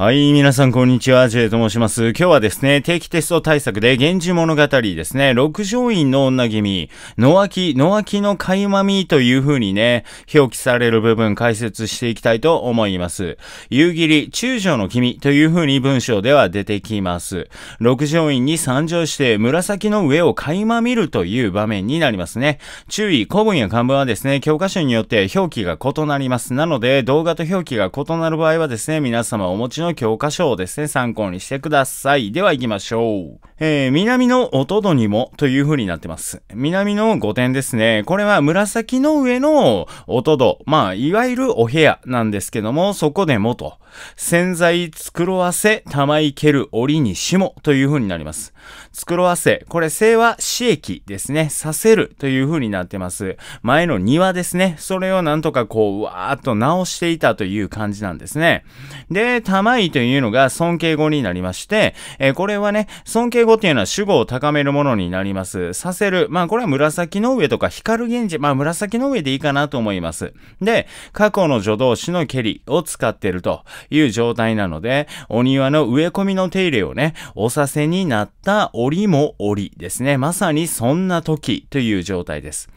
はい、皆さんこんにちは、J と申します。今日はですね、定期テスト対策で、源氏物語ですね、六条院の女君、野脇、野脇の垣間見という風にね、表記される部分解説していきたいと思います。夕霧、中将の君という風に文章では出てきます。六条院に参上して、紫の上を垣間見るという場面になりますね。注意、古文や漢文はですね、教科書によって表記が異なります。なので、動画と表記が異なる場合はですね、皆様お持ちのの教科書をですね、参考にしてください。では行きましょう。えー、南のおとどにもという風になってます。南の御殿ですね。これは紫の上のおとど。まあ、いわゆるお部屋なんですけども、そこでもと。潜在繕わせ、玉いける折にしもという風になります。繕わせ、これ、性は死液ですね。させるという風になってます。前の庭ですね。それをなんとかこう、うわーっと直していたという感じなんですね。で、玉愛というのが尊敬語になりまして、えー、これはね、尊敬語っていうのは主語を高めるものになります。させる。まあこれは紫の上とか光源氏、まあ紫の上でいいかなと思います。で、過去の助動詞の蹴りを使ってるという状態なので、お庭の植え込みの手入れをね、おさせになった折も折ですね。まさにそんな時という状態です。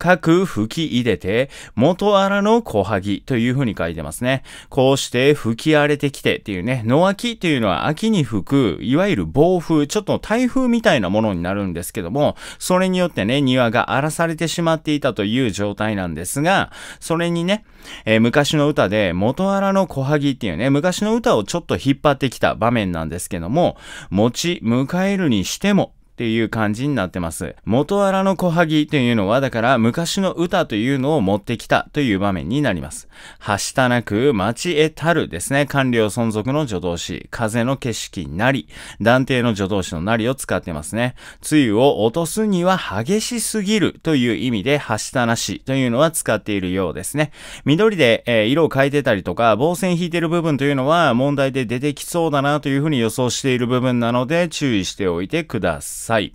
深く吹き入れて、元荒の小萩という風に書いてますね。こうして吹き荒れてきてっていうね、野秋ていうのは秋に吹く、いわゆる暴風、ちょっと台風みたいなものになるんですけども、それによってね、庭が荒らされてしまっていたという状態なんですが、それにね、えー、昔の歌で元荒の小萩っていうね、昔の歌をちょっと引っ張ってきた場面なんですけども、持ち迎えるにしてもっていう感じになってます。元荒の小萩というのは、だから昔の歌というのを持ってきたという場面になります。はしたなく町へたるですね。官僚存続の助動詞、風の景色なり、断定の助動詞のなりを使ってますね。梅雨を落とすには激しすぎるという意味で、はしたなしというのは使っているようですね。緑で、えー、色を変えてたりとか、防線引いてる部分というのは問題で出てきそうだなというふうに予想している部分なので注意しておいてください。さい。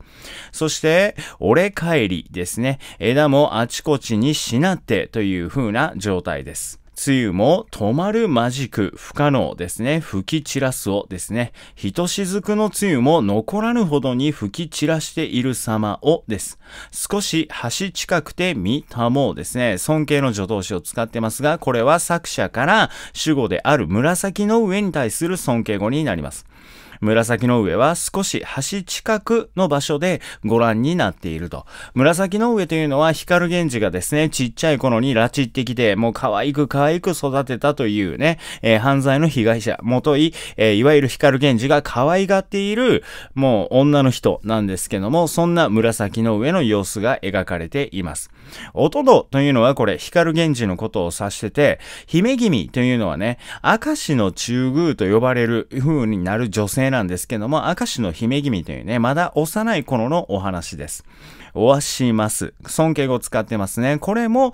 そして、俺帰りですね。枝もあちこちにしなってという風な状態です。梅雨も止まるまじく不可能ですね。吹き散らすをですね。ひとしずくの梅雨も残らぬほどに吹き散らしている様をです。少し橋近くて見たもうですね。尊敬の助動詞を使ってますが、これは作者から主語である紫の上に対する尊敬語になります。紫の上は少し橋近くの場所でご覧になっていると。紫の上というのは光源氏がですね、ちっちゃい頃に拉致ってきて、もう可愛く可愛く育てたというね、えー、犯罪の被害者、もとい、えー、いわゆる光源氏が可愛がっている、もう女の人なんですけども、そんな紫の上の様子が描かれています。おとどというのはこれ、光源氏のことを指してて、姫君というのはね、明石の中宮と呼ばれる風になる女性なんですけども、明石の姫君というね、まだ幼い頃のお話です。おわします。尊敬語使ってますね。これも、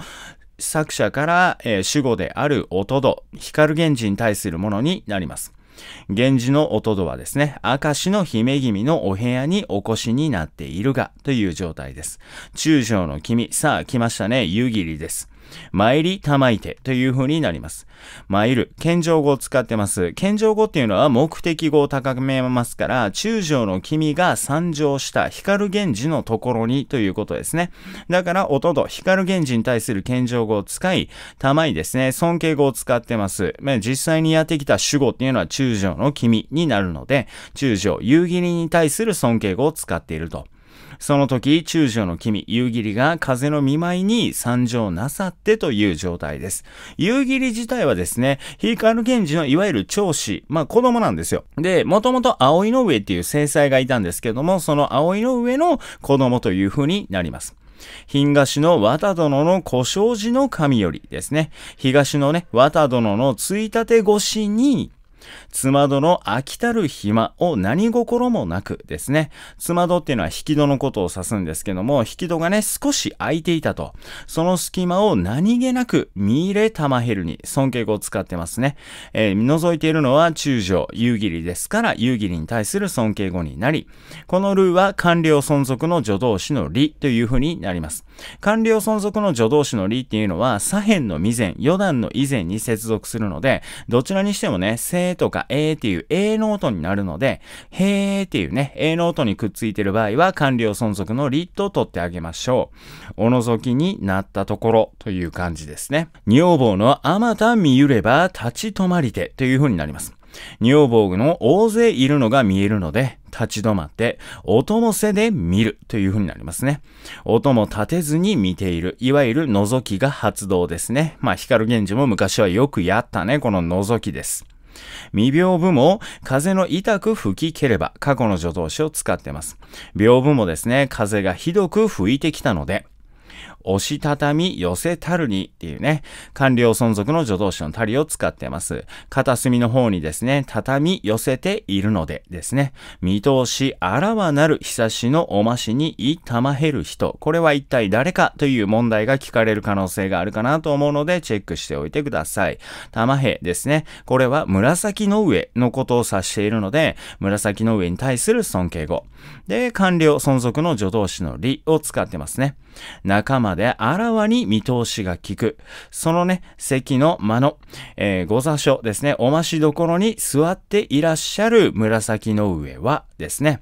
作者から、えー、主語であるおとど、光源氏に対するものになります。源氏のおとどはですね、明石の姫君のお部屋にお越しになっているが、という状態です。中将の君、さあ来ましたね、湯切りです。参りたまいてという風になります。参る、謙譲語を使ってます。謙譲語っていうのは目的語を高めますから、中将の君が参上した光源氏のところにということですね。だから、おと光源氏に対する謙譲語を使い、たまいですね、尊敬語を使ってます。実際にやってきた主語っていうのは中将の君になるので、中将、夕霧に対する尊敬語を使っていると。その時、中将の君、夕霧が風の見舞いに参上なさってという状態です。夕霧自体はですね、光源氏のいわゆる長子、まあ子供なんですよ。で、もともと葵の上っていう正妻がいたんですけども、その葵の上の子供という風になります。東菓子の綿殿の故障時の神よりですね。東のね、綿殿のついたて越しに、妻戸の飽きたる暇を何心もなくですね。妻戸っていうのは引き戸のことを指すんですけども、引き戸がね、少し空いていたと。その隙間を何気なく、見入れ玉ヘルに、尊敬語を使ってますね。えー、覗いているのは中将、夕霧ですから、夕霧に対する尊敬語になり、このルーは官僚存続の助動詞の理というふうになります。官僚存続の助動詞の理っていうのは、左辺の未然、余談の以前に接続するので、どちらにしてもね、せーとかえーっていう A ノートになるので、へーっていうね、A ノートにくっついてる場合は、官僚存続の理と取ってあげましょう。おぞきになったところという感じですね。女房のあまた見ゆれば立ち止まりてという風になります。女房の大勢いるのが見えるので、立ち止まって、音も背で見るという風になりますね。音も立てずに見ている。いわゆる覗きが発動ですね。まあ、光源氏も昔はよくやったね、この覗きです。未病部も風の痛く吹きければ過去の助動詞を使ってます。屏風もですね、風がひどく吹いてきたので、押したたみ、寄せたるにっていうね、官僚存続の助動詞のたりを使ってます。片隅の方にですね、畳寄せているのでですね、見通し、あらわなる久しのおましにいたまへる人、これは一体誰かという問題が聞かれる可能性があるかなと思うので、チェックしておいてください。たまへですね、これは紫の上のことを指しているので、紫の上に対する尊敬語。で、官僚存続の助動詞のりを使ってますね。仲間まであらわに見通しが利く。そのね、席の間の、えー、ご座所ですね、おましどころに座っていらっしゃる紫の上はですね、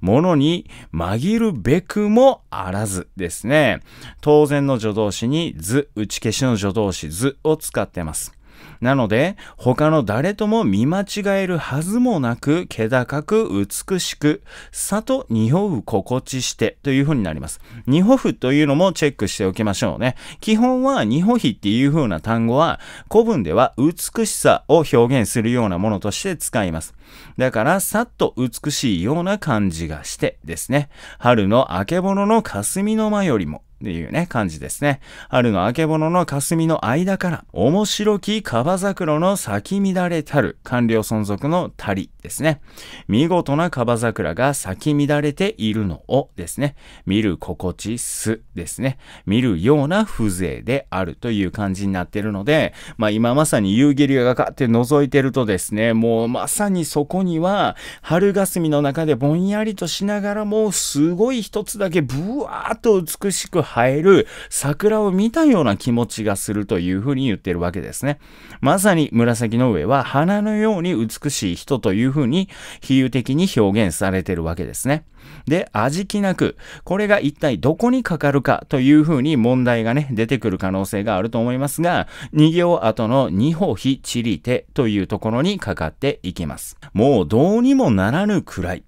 物に紛るべくもあらずですね。当然の助動詞に図、打ち消しの助動詞図を使ってます。なので、他の誰とも見間違えるはずもなく、気高く美しく、さと匂う心地してという風になります。二歩符というのもチェックしておきましょうね。基本は二歩比っていう風な単語は、古文では美しさを表現するようなものとして使います。だから、さっと美しいような感じがしてですね。春の明けぼのの霞の間よりも、っていうね、感じですね。春の明けぼのの霞の間から、面白き樺桜の咲き乱れたる、官僚存続の足りですね。見事なカバ桜が咲き乱れているのをですね。見る心地すですね。見るような風情であるという感じになってるので、まあ今まさに夕霧がかって覗いてるとですね、もうまさにそこには春霞の中でぼんやりとしながらもすごい一つだけブワーっと美しく映える桜を見たような気持ちがするというふうに言ってるわけですね。まさに紫の上は花のように美しい人といういうふうに比喩的に表現されてるわけですね。で、味気なく、これが一体どこにかかるかというふうに問題がね、出てくる可能性があると思いますが、2行後の2歩非地リテというところにかかっていきます。もうどうにもならぬくらい。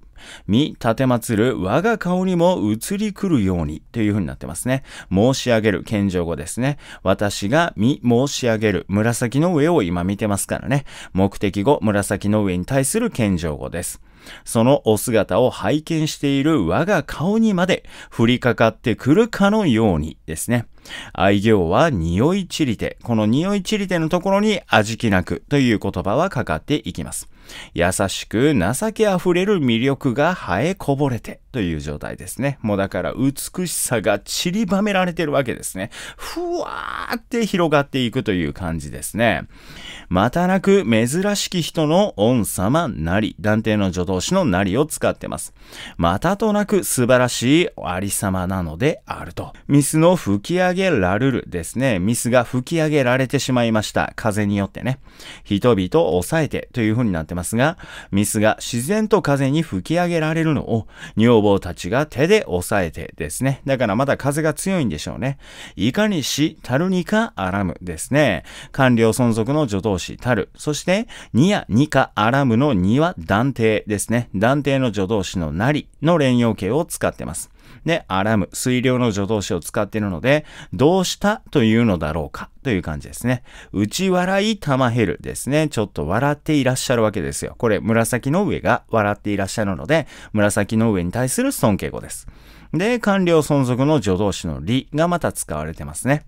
身立てまつる我が顔にも移り来るようにというふうになってますね。申し上げる、謙譲語ですね。私が身申し上げる、紫の上を今見てますからね。目的語、紫の上に対する謙譲語です。そのお姿を拝見している我が顔にまで降りかかってくるかのようにですね。愛行は匂いちりて、この匂いちりてのところに味気なくという言葉はかかっていきます。優しく情けあふれる魅力が生えこぼれてという状態ですね。もうだから美しさが散りばめられてるわけですね。ふわーって広がっていくという感じですね。またなく珍しき人の恩様なり、断定の助動詞のなりを使ってます。またとなく素晴らしいありさまなのであると。ミスの吹き上げらルるですね。ミスが吹き上げられてしまいました。風によってね。人々を抑えてという風になっててますが、ミスが自然と風に吹き上げられるのを女房たちが手で押さえてですね。だからまだ風が強いんでしょうね。いかにしたるにかあらむですね。官僚存続の助動詞たる。そして、にやにかあらむのには断定ですね。断定の助動詞のなりの連用形を使ってます。で、あらム、水量の助動詞を使っているので、どうしたというのだろうか。という感じですね。内笑い玉減るですね。ちょっと笑っていらっしゃるわけですよ。これ、紫の上が笑っていらっしゃるので、紫の上に対する尊敬語です。で、官僚存続の助動詞の理がまた使われてますね。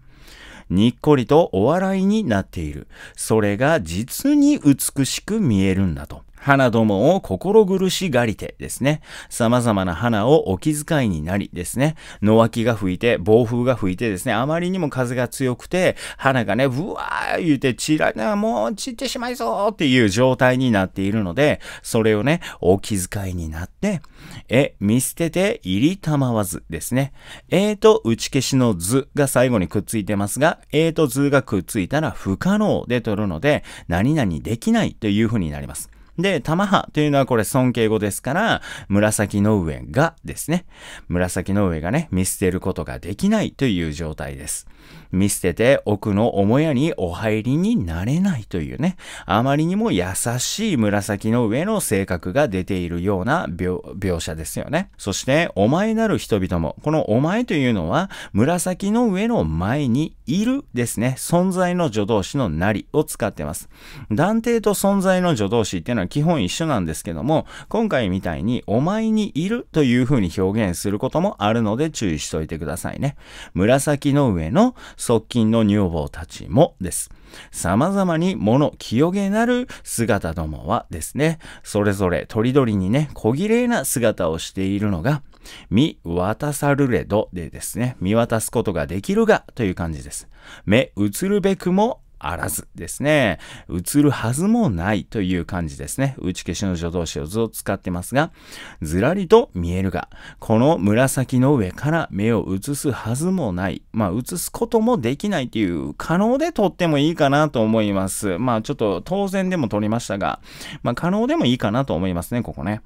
にっこりとお笑いになっている。それが実に美しく見えるんだと。花どもを心苦しがりてですね。様々な花をお気遣いになりですね。野脇が吹いて、暴風が吹いてですね。あまりにも風が強くて、花がね、ぶわー言うて散らな、もう散ってしまいそうっていう状態になっているので、それをね、お気遣いになって、え、見捨てて、入りたまわずですね。えーと打ち消しの図が最後にくっついてますが、えーと図がくっついたら不可能で取るので、何々できないという風になります。で、玉葉というのはこれ尊敬語ですから、紫の上がですね。紫の上がね、見捨てることができないという状態です。見捨てて奥の母屋にお入りになれないというね、あまりにも優しい紫の上の性格が出ているような描写ですよね。そして、お前なる人々も、このお前というのは、紫の上の前にいるですね、存在の助動詞のなりを使ってます。断定と存在の助動詞っていうのはは基本一緒なんですけども、今回みたいにお前にいるという風に表現することもあるので注意しといてくださいね。紫の上の側近の女房たちもです。様々に物清げなる姿どもはですね、それぞれ鳥りにね、小綺麗な姿をしているのが、見渡さるれどでですね、見渡すことができるがという感じです。目移るべくもあらずですね。映るはずもないという感じですね。打ち消しの助動詞を図を使ってますが、ずらりと見えるが、この紫の上から目を映すはずもない。まあ、映すこともできないという、可能で撮ってもいいかなと思います。まあ、ちょっと当然でも取りましたが、まあ、可能でもいいかなと思いますね、ここね。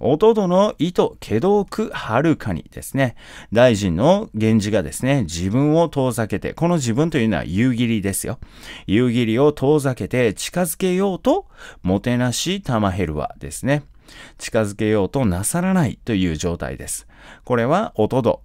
弟の意図、けどく、はるかにですね。大臣の源氏がですね、自分を遠ざけて、この自分というのは夕霧ですよ。夕霧を遠ざけて近づけようと、もてなし玉ヘルはですね。近づけようとなさらないという状態です。これは音と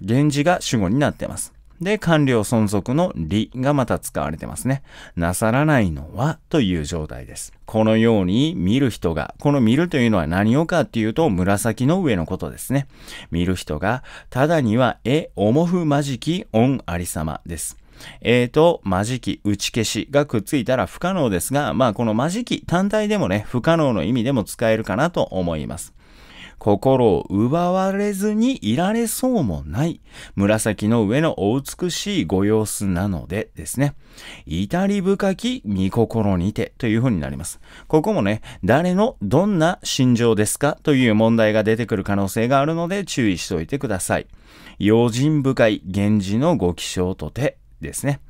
源氏が主語になってます。で、官僚存続の理がまた使われてますね。なさらないのはという状態です。このように見る人が、この見るというのは何をかっていうと紫の上のことですね。見る人が、ただには絵、重ふまじき恩ありさまです。えー、と、まじき、打ち消しがくっついたら不可能ですが、まあこのまじき単体でもね、不可能の意味でも使えるかなと思います。心を奪われずにいられそうもない。紫の上のお美しいご様子なのでですね。至り深き見心にてという風になります。ここもね、誰のどんな心情ですかという問題が出てくる可能性があるので注意しておいてください。用心深い源氏のご気象とてですね。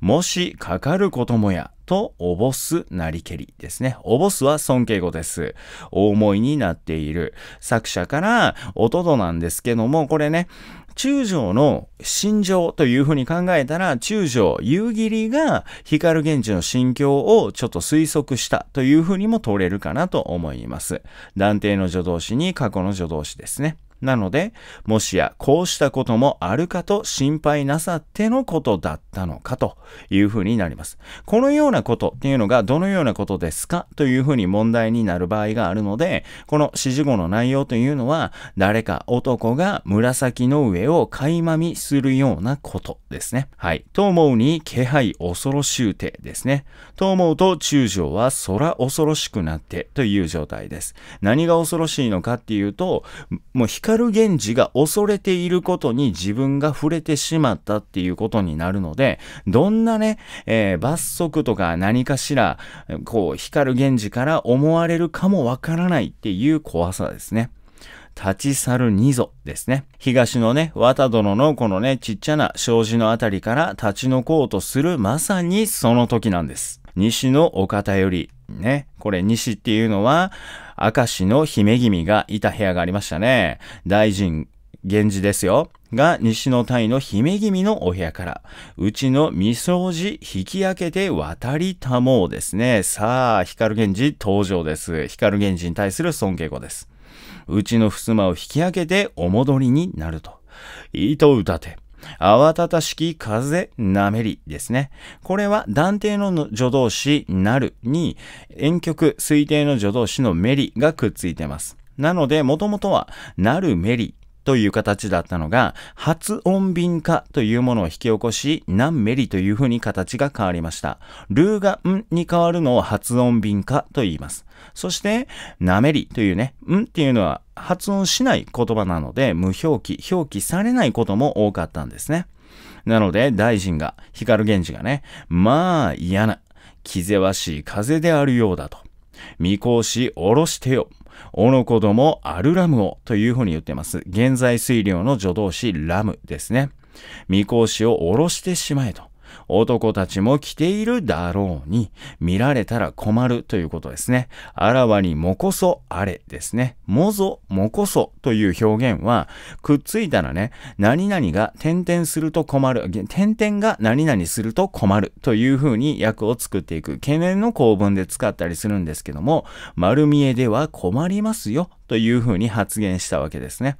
もしかかることもや、と、おぼすなりけりですね。おぼすは尊敬語です。お思いになっている。作者から、おとどなんですけども、これね、中将の心情というふうに考えたら、中将夕霧が光源氏の心境をちょっと推測したというふうにも取れるかなと思います。断定の助動詞に過去の助動詞ですね。なので、もしやこうしたこともあるかと心配なさってのことだったのかというふうになります。このようなことっていうのがどのようなことですかというふうに問題になる場合があるので、この指示語の内容というのは、誰か男が紫の上を垣間見するようなことですね。はい。と思うに気配恐ろしゅうてですね。と思うと中将は空恐ろしくなってという状態です。何が恐ろしいのかっていうと、もう光光源氏が恐れていることに自分が触れてしまったっていうことになるので、どんなね、えー、罰則とか何かしら、こう、光源氏から思われるかもわからないっていう怖さですね。立ち去る二ぞですね。東のね、綿殿のこのね、ちっちゃな障子のあたりから立ち退こうとするまさにその時なんです。西のお方よりね。これ、西っていうのは、明石の姫君がいた部屋がありましたね。大臣、源氏ですよ。が、西の隊の姫君のお部屋から、うちの未掃除引き上げて渡りたもうですね。さあ、光源氏登場です。光源氏に対する尊敬語です。うちの襖を引き上げてお戻りになると。糸を歌て。慌ただしき風なめりですね。これは断定の助動詞なるに、遠曲推定の助動詞のメリがくっついてます。なので、もともとは、なるメリという形だったのが、発音便化というものを引き起こし、何メリというふうに形が変わりました。ルーがんに変わるのを発音便化と言います。そして、なめりというね、んっていうのは発音しない言葉なので、無表記、表記されないことも多かったんですね。なので、大臣が、光源氏がね、まあ嫌な、気ぜわしい風であるようだと。見越しおろしてよ。おの子供アルラムをというふうに言ってます。現在水量の助動詞ラムですね。見講師を下ろしてしまえと。男たちも着ているだろうに、見られたら困るということですね。あらわにもこそあれですね。もぞもこそという表現は、くっついたらね、何々が点々すると困る、点々が何々すると困るという風に訳を作っていく、懸念の構文で使ったりするんですけども、丸見えでは困りますよという風に発言したわけですね。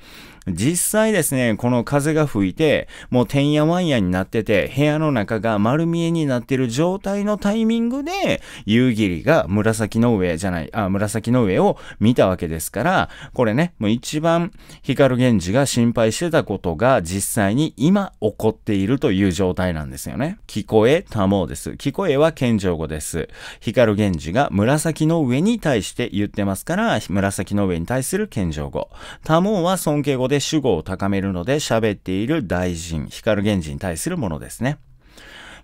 実際ですね、この風が吹いて、もうてんやわんやになってて、部屋の中が丸見えになってる状態のタイミングで、夕霧が紫の上じゃない、あ、紫の上を見たわけですから、これね、もう一番光源氏が心配してたことが実際に今起こっているという状態なんですよね。聞こえ、たもうです。聞こえは謙譲語です。光源氏が紫の上に対して言ってますから、紫の上に対する謙譲語。多門は尊敬語で主語を高めるので喋っている大臣、光源氏に対するものですね。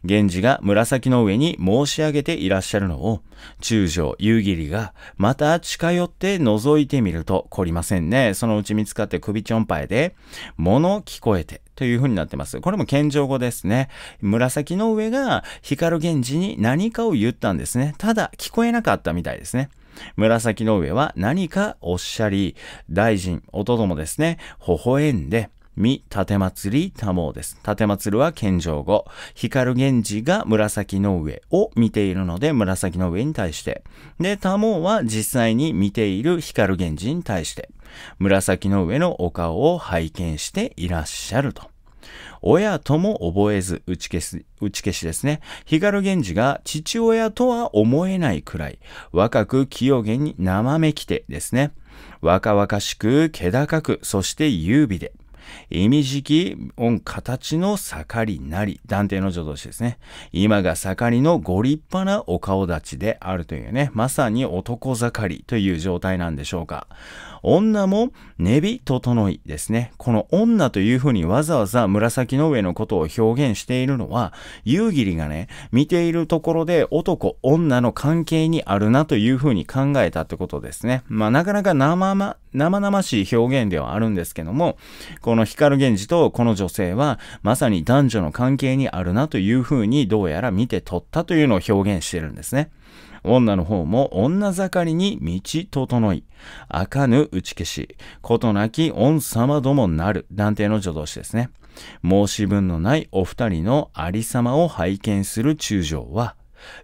源氏が紫の上に申し上げていらっしゃるのを、中将夕霧がまた近寄って覗いてみると凝りませんね。そのうち見つかって首ちょんぱいで、物聞こえてという風になってます。これも謙譲語ですね。紫の上が光源氏に何かを言ったんですね。ただ聞こえなかったみたいですね。紫の上は何かおっしゃり、大臣、おとどもですね、微笑んで、み、立てり、たもです。立てまるは献上語。光源氏が紫の上を見ているので、紫の上に対して。で、たもは実際に見ている光源氏に対して、紫の上のお顔を拝見していらっしゃると。親とも覚えず打ち消す、打ち消しですね。光源氏が父親とは思えないくらい、若く清源に生めきてですね。若々しく、気高く、そして優美で。意味じき、音形の盛りなり、断定の助動詞ですね。今が盛りのご立派なお顔立ちであるというね、まさに男盛りという状態なんでしょうか。女もねび整いですね。この女というふうにわざわざ紫の上のことを表現しているのは、夕霧がね、見ているところで男、女の関係にあるなというふうに考えたってことですね。まあなかなか生ま、生々しい表現ではあるんですけども、この光源氏とこの女性は、まさに男女の関係にあるなというふうにどうやら見て取ったというのを表現してるんですね。女の方も女盛りに道整い、あかぬ打ち消し、ことなき御様どもなる、断定の助動詞ですね。申し分のないお二人のありさまを拝見する中将は、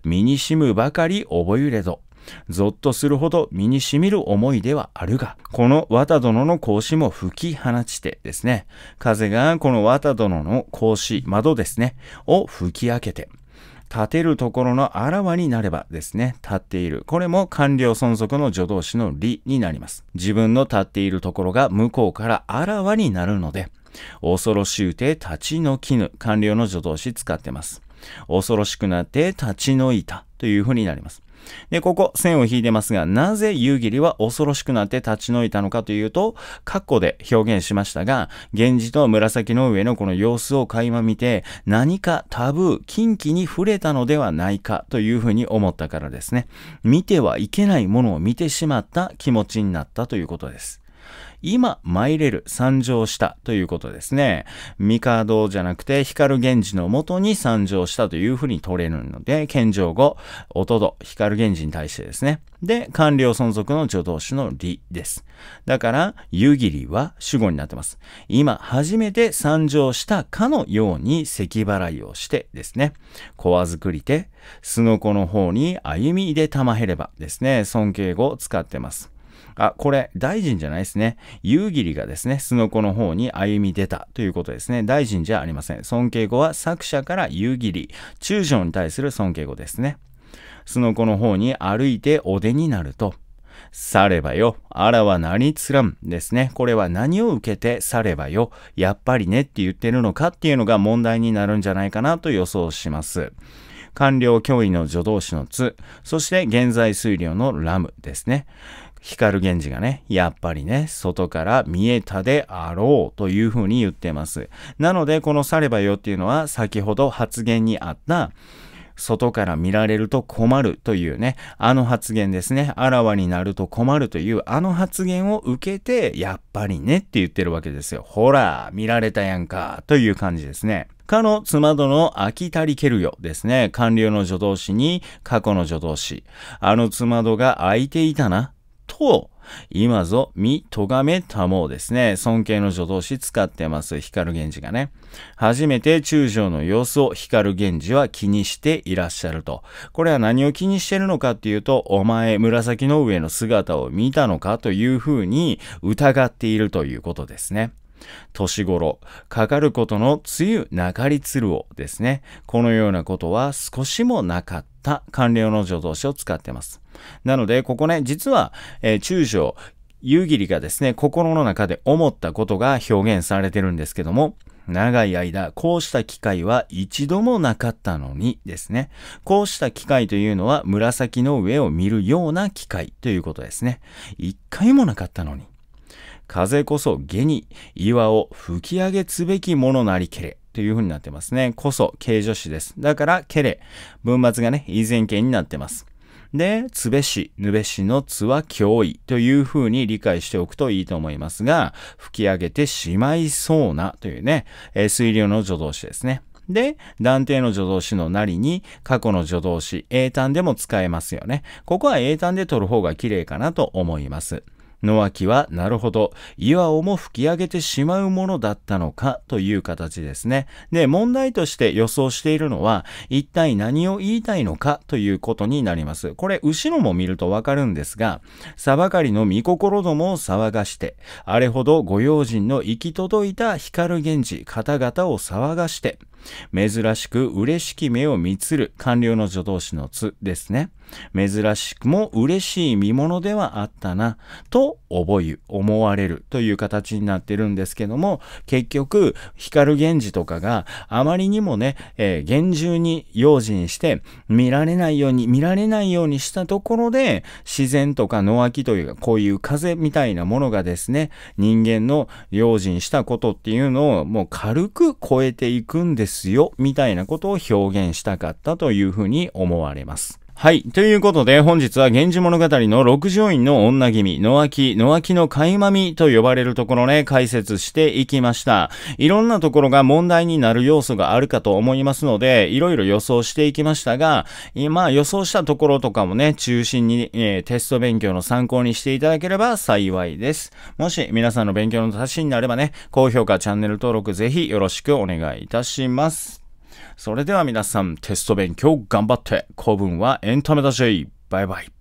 身にしむばかり覚ゆれど、ぞっとするほど身にしみる思いではあるが、この綿殿の格子も吹き放ちてですね、風がこの綿殿の格子、窓ですね、を吹き開けて、立てるところのあらわになればですね、立っている。これも官僚存続の助動詞の理になります。自分の立っているところが向こうからあらわになるので、恐ろしゅうて立ち退きぬ、官僚の助動詞使ってます。恐ろしくなって立ち退いたというふうになります。で、ここ線を引いてますが、なぜ夕霧は恐ろしくなって立ち退いたのかというと、括弧で表現しましたが、源氏と紫の上のこの様子を垣間見て、何かタブー、近畿に触れたのではないかというふうに思ったからですね。見てはいけないものを見てしまった気持ちになったということです。今参れる参上したということですね。帝じゃなくて光源氏のもとに参上したというふうに取れるので、献上後、おとど、光源氏に対してですね。で、官僚存続の助動詞の理です。だから、湯切りは主語になってます。今、初めて参上したかのように咳払いをしてですね。小和作りて、すのこの方に歩み入れたまへればですね、尊敬語を使ってます。あ、これ、大臣じゃないですね。夕霧がですね、すのこの方に歩み出たということですね。大臣じゃありません。尊敬語は作者から夕霧、中将に対する尊敬語ですね。すのこの方に歩いてお出になると。さればよ。あらは何つらんですね。これは何を受けてさればよ。やっぱりねって言ってるのかっていうのが問題になるんじゃないかなと予想します。官僚脅威の助動詞のつ、そして現在推量のラムですね。光源氏がね、やっぱりね、外から見えたであろうというふうに言ってます。なので、このさればよっていうのは、先ほど発言にあった、外から見られると困るというね、あの発言ですね、あらわになると困るというあの発言を受けて、やっぱりねって言ってるわけですよ。ほら、見られたやんか、という感じですね。かの妻殿飽きたりけるよですね。官僚の助動詞に過去の助動詞。あの妻戸が開いていたなと、今ぞ見とがめたもうですね。尊敬の助動詞使ってます。光源氏がね。初めて中将の様子を光源氏は気にしていらっしゃると。これは何を気にしてるのかっていうと、お前、紫の上の姿を見たのかというふうに疑っているということですね。年頃、かかることの梅雨なかりつるをですね。このようなことは少しもなかった。官僚の助動詞を使ってます。なので、ここね、実は、えー、中小、夕霧がですね、心の中で思ったことが表現されてるんですけども、長い間、こうした機会は一度もなかったのにですね。こうした機会というのは紫の上を見るような機会ということですね。一回もなかったのに。風こそ下に岩を吹き上げつべきものなりけれ。という風になってますね。こそ、形助詞です。だから、けれ。文末がね、以前形になってます。で、つべし、ぬべしのつは脅威というふうに理解しておくといいと思いますが、吹き上げてしまいそうなというね、えー、水量の助動詞ですね。で、断定の助動詞のなりに過去の助動詞、英単でも使えますよね。ここは英単で取る方が綺麗かなと思います。野脇はなるほど岩尾も吹き上げてしまうものだったのかという形ですねで問題として予想しているのは一体何を言いたいのかということになりますこれ後ろも見るとわかるんですがさばかりの御心どもを騒がしてあれほどご用心の行き届いた光源氏方々を騒がして珍しく嬉しき目を見つる官僚の助動詞の「図ですね珍しくも嬉しい見物ではあったな、と覚え、思われるという形になってるんですけども、結局、光源氏とかがあまりにもね、えー、厳重に用心して見られないように、見られないようにしたところで、自然とか野脇というか、こういう風みたいなものがですね、人間の用心したことっていうのをもう軽く超えていくんですよ、みたいなことを表現したかったというふうに思われます。はい。ということで、本日は源氏物語の六条院の女君、野脇、野脇の垣間見と呼ばれるところね、解説していきました。いろんなところが問題になる要素があるかと思いますので、いろいろ予想していきましたが、今予想したところとかもね、中心に、えー、テスト勉強の参考にしていただければ幸いです。もし皆さんの勉強の足しになればね、高評価、チャンネル登録ぜひよろしくお願いいたします。それでは皆さんテスト勉強頑張って。古文はエンタメだし。バイバイ。